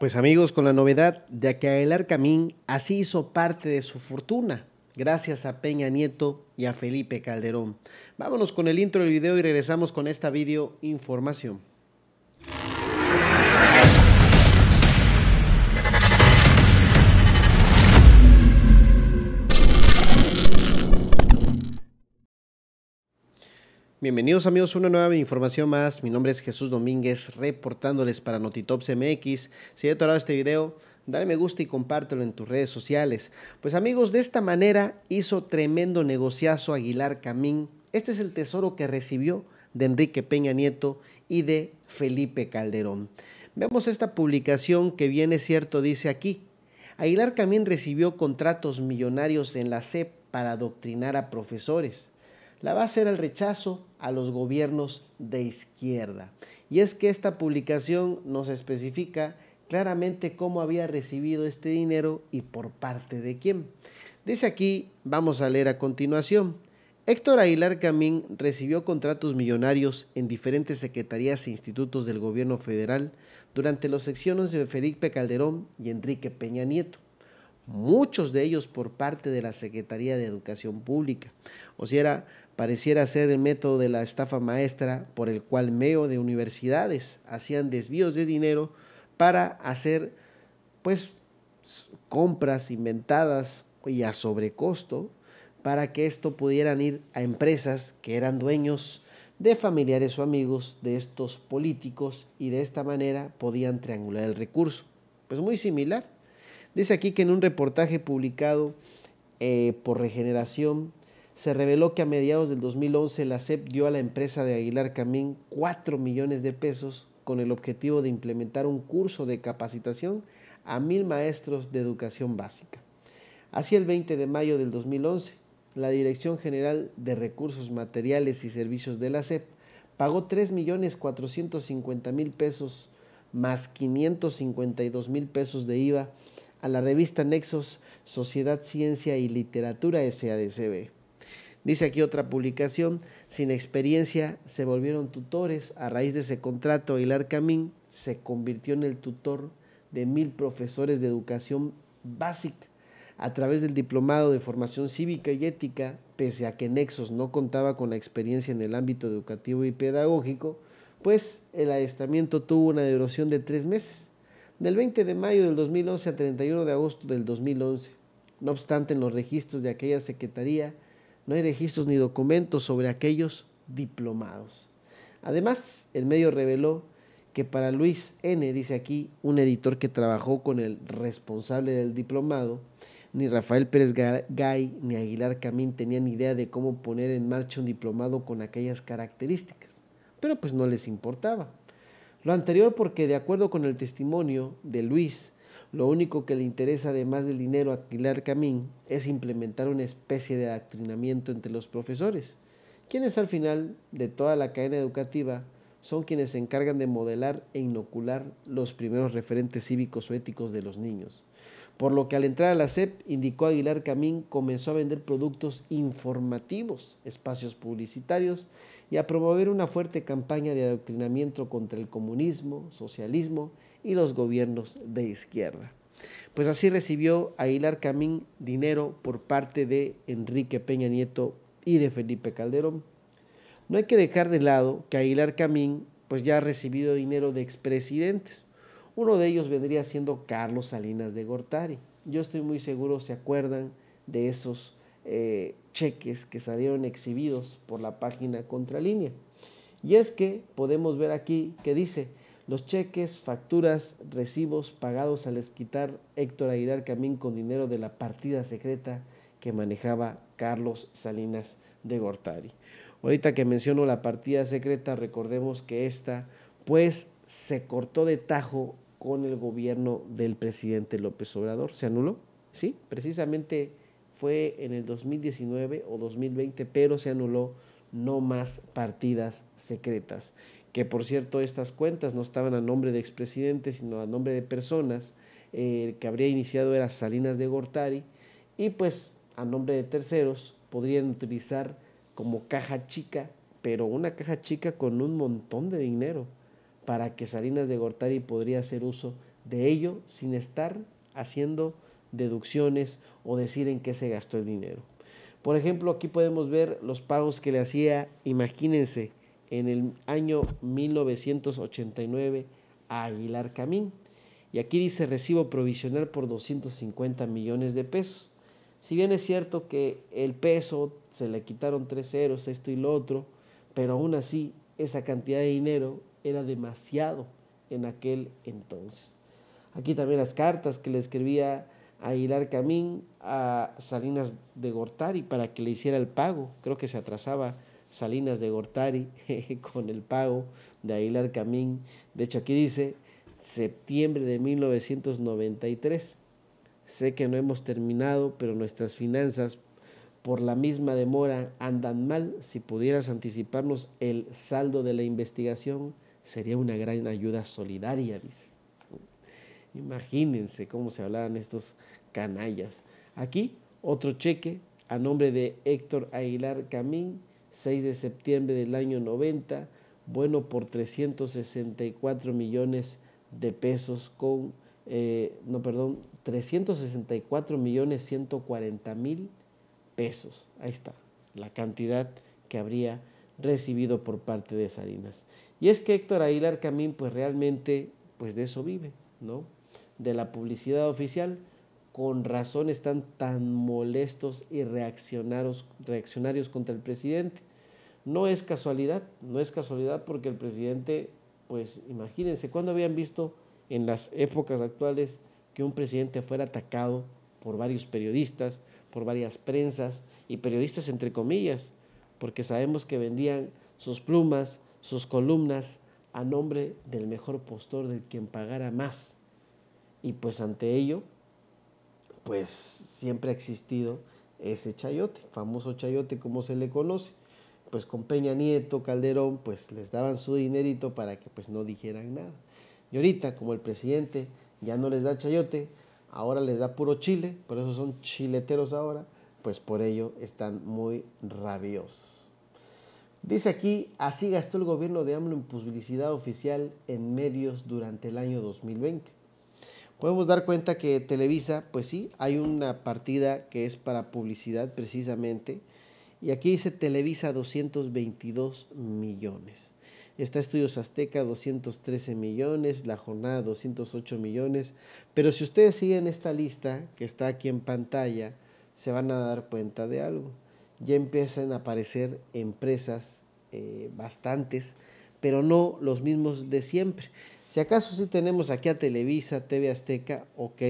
Pues amigos, con la novedad de que Aguilar Camín así hizo parte de su fortuna, gracias a Peña Nieto y a Felipe Calderón. Vámonos con el intro del video y regresamos con esta video información. Bienvenidos amigos a una nueva información más. Mi nombre es Jesús Domínguez, reportándoles para Notitop MX. Si te ha gustado este video, dale me gusta y compártelo en tus redes sociales. Pues amigos, de esta manera hizo tremendo negociazo Aguilar Camín. Este es el tesoro que recibió de Enrique Peña Nieto y de Felipe Calderón. Vemos esta publicación que viene cierto, dice aquí. Aguilar Camín recibió contratos millonarios en la CEP para adoctrinar a profesores. La base era el rechazo a los gobiernos de izquierda. Y es que esta publicación nos especifica claramente cómo había recibido este dinero y por parte de quién. Desde aquí, vamos a leer a continuación. Héctor Aguilar Camín recibió contratos millonarios en diferentes secretarías e institutos del gobierno federal durante los secciones de Felipe Calderón y Enrique Peña Nieto, muchos de ellos por parte de la Secretaría de Educación Pública. O sea, era pareciera ser el método de la estafa maestra por el cual medio de universidades hacían desvíos de dinero para hacer pues compras inventadas y a sobrecosto para que esto pudieran ir a empresas que eran dueños de familiares o amigos de estos políticos y de esta manera podían triangular el recurso. Pues muy similar. Dice aquí que en un reportaje publicado eh, por Regeneración se reveló que a mediados del 2011 la SEP dio a la empresa de Aguilar Camín 4 millones de pesos con el objetivo de implementar un curso de capacitación a mil maestros de educación básica. Así el 20 de mayo del 2011, la Dirección General de Recursos Materiales y Servicios de la SEP pagó 3.450.000 pesos más 552 mil pesos de IVA a la revista Nexos Sociedad, Ciencia y Literatura SADCB Dice aquí otra publicación, sin experiencia se volvieron tutores. A raíz de ese contrato, Hilar Camín se convirtió en el tutor de mil profesores de educación básica a través del Diplomado de Formación Cívica y Ética, pese a que Nexos no contaba con la experiencia en el ámbito educativo y pedagógico, pues el adiestramiento tuvo una duración de tres meses, del 20 de mayo del 2011 a 31 de agosto del 2011. No obstante, en los registros de aquella secretaría, no hay registros ni documentos sobre aquellos diplomados. Además, el medio reveló que para Luis N., dice aquí, un editor que trabajó con el responsable del diplomado, ni Rafael Pérez Gay ni Aguilar Camín tenían idea de cómo poner en marcha un diplomado con aquellas características, pero pues no les importaba. Lo anterior porque de acuerdo con el testimonio de Luis, lo único que le interesa, además del dinero, a Aguilar Camín es implementar una especie de adoctrinamiento entre los profesores, quienes al final de toda la cadena educativa son quienes se encargan de modelar e inocular los primeros referentes cívicos o éticos de los niños. Por lo que al entrar a la SEP, indicó Aguilar Camín, comenzó a vender productos informativos, espacios publicitarios y a promover una fuerte campaña de adoctrinamiento contra el comunismo, socialismo y los gobiernos de izquierda. Pues así recibió Aguilar Camín dinero por parte de Enrique Peña Nieto y de Felipe Calderón. No hay que dejar de lado que Aguilar Camín pues ya ha recibido dinero de expresidentes. Uno de ellos vendría siendo Carlos Salinas de Gortari. Yo estoy muy seguro, se acuerdan de esos eh, cheques que salieron exhibidos por la página Contralínea. Y es que podemos ver aquí que dice los cheques, facturas, recibos pagados al esquitar Héctor Aguilar Camín con dinero de la partida secreta que manejaba Carlos Salinas de Gortari. Ahorita que menciono la partida secreta, recordemos que esta pues se cortó de tajo con el gobierno del presidente López Obrador, se anuló, sí, precisamente fue en el 2019 o 2020, pero se anuló no más partidas secretas que por cierto estas cuentas no estaban a nombre de expresidentes, sino a nombre de personas. Eh, el que habría iniciado era Salinas de Gortari, y pues a nombre de terceros podrían utilizar como caja chica, pero una caja chica con un montón de dinero, para que Salinas de Gortari podría hacer uso de ello sin estar haciendo deducciones o decir en qué se gastó el dinero. Por ejemplo, aquí podemos ver los pagos que le hacía, imagínense, en el año 1989 a Aguilar Camín. Y aquí dice recibo provisional por 250 millones de pesos. Si bien es cierto que el peso se le quitaron tres ceros, esto y lo otro, pero aún así esa cantidad de dinero era demasiado en aquel entonces. Aquí también las cartas que le escribía Aguilar Camín a Salinas de Gortari para que le hiciera el pago. Creo que se atrasaba Salinas de Gortari, con el pago de Aguilar Camín. De hecho, aquí dice septiembre de 1993. Sé que no hemos terminado, pero nuestras finanzas por la misma demora andan mal. Si pudieras anticiparnos el saldo de la investigación, sería una gran ayuda solidaria, dice. Imagínense cómo se hablaban estos canallas. Aquí otro cheque a nombre de Héctor Aguilar Camín 6 de septiembre del año 90, bueno por 364 millones de pesos con, eh, no, perdón, 364 millones 140 mil pesos. Ahí está, la cantidad que habría recibido por parte de Salinas. Y es que Héctor Aguilar Camín, pues realmente, pues de eso vive, ¿no? De la publicidad oficial con razón están tan molestos y reaccionarios, reaccionarios contra el presidente. No es casualidad, no es casualidad porque el presidente, pues imagínense, ¿cuándo habían visto en las épocas actuales que un presidente fuera atacado por varios periodistas, por varias prensas y periodistas entre comillas, porque sabemos que vendían sus plumas, sus columnas a nombre del mejor postor, del quien pagara más. Y pues ante ello, pues siempre ha existido ese chayote, famoso chayote como se le conoce. Pues con Peña Nieto, Calderón, pues les daban su dinerito para que pues no dijeran nada. Y ahorita, como el presidente ya no les da chayote, ahora les da puro chile, por eso son chileteros ahora, pues por ello están muy rabiosos. Dice aquí, así gastó el gobierno de AMLO en publicidad oficial en medios durante el año 2020 podemos dar cuenta que Televisa, pues sí, hay una partida que es para publicidad precisamente, y aquí dice Televisa 222 millones. Está Estudios Azteca 213 millones, La Jornada 208 millones, pero si ustedes siguen esta lista que está aquí en pantalla, se van a dar cuenta de algo. Ya empiezan a aparecer empresas eh, bastantes, pero no los mismos de siempre. Si acaso sí tenemos aquí a Televisa, TV Azteca, ok,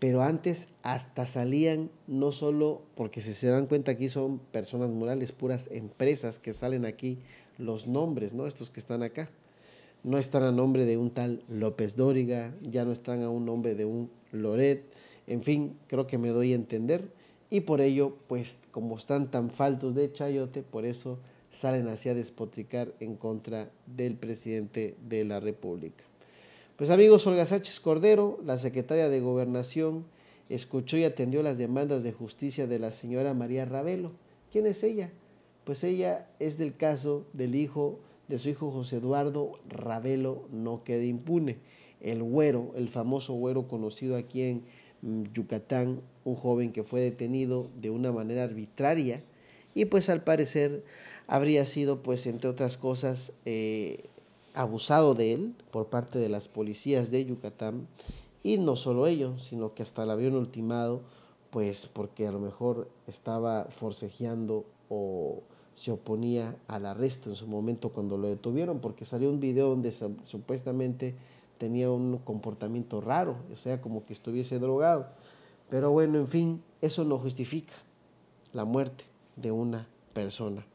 pero antes hasta salían, no solo porque si se dan cuenta aquí son personas morales, puras empresas que salen aquí los nombres, ¿no? Estos que están acá. No están a nombre de un tal López Dóriga, ya no están a un nombre de un Loret, en fin, creo que me doy a entender. Y por ello, pues como están tan faltos de chayote, por eso salen hacia despotricar en contra del presidente de la República. Pues amigos, Olga Sánchez Cordero, la secretaria de Gobernación, escuchó y atendió las demandas de justicia de la señora María Ravelo. ¿Quién es ella? Pues ella es del caso del hijo de su hijo José Eduardo Ravelo no quede impune. El güero, el famoso güero conocido aquí en mm, Yucatán, un joven que fue detenido de una manera arbitraria y pues al parecer habría sido, pues, entre otras cosas, eh, abusado de él por parte de las policías de Yucatán. Y no solo ellos, sino que hasta la habían ultimado, pues, porque a lo mejor estaba forcejeando o se oponía al arresto en su momento cuando lo detuvieron, porque salió un video donde supuestamente tenía un comportamiento raro, o sea, como que estuviese drogado. Pero bueno, en fin, eso no justifica la muerte de una persona.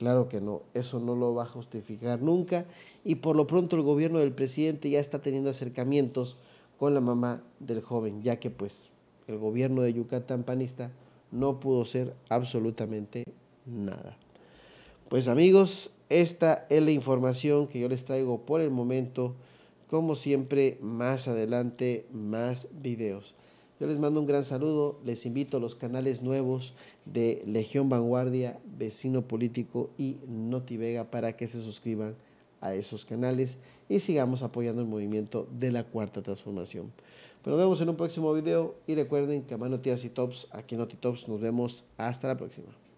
Claro que no, eso no lo va a justificar nunca y por lo pronto el gobierno del presidente ya está teniendo acercamientos con la mamá del joven, ya que pues el gobierno de Yucatán panista no pudo ser absolutamente nada. Pues amigos, esta es la información que yo les traigo por el momento. Como siempre, más adelante, más videos. Yo les mando un gran saludo, les invito a los canales nuevos de Legión Vanguardia, Vecino Político y Vega para que se suscriban a esos canales y sigamos apoyando el movimiento de la Cuarta Transformación. Pero nos vemos en un próximo video y recuerden que a mano Tías y Tops, aquí en Notitops, nos vemos hasta la próxima.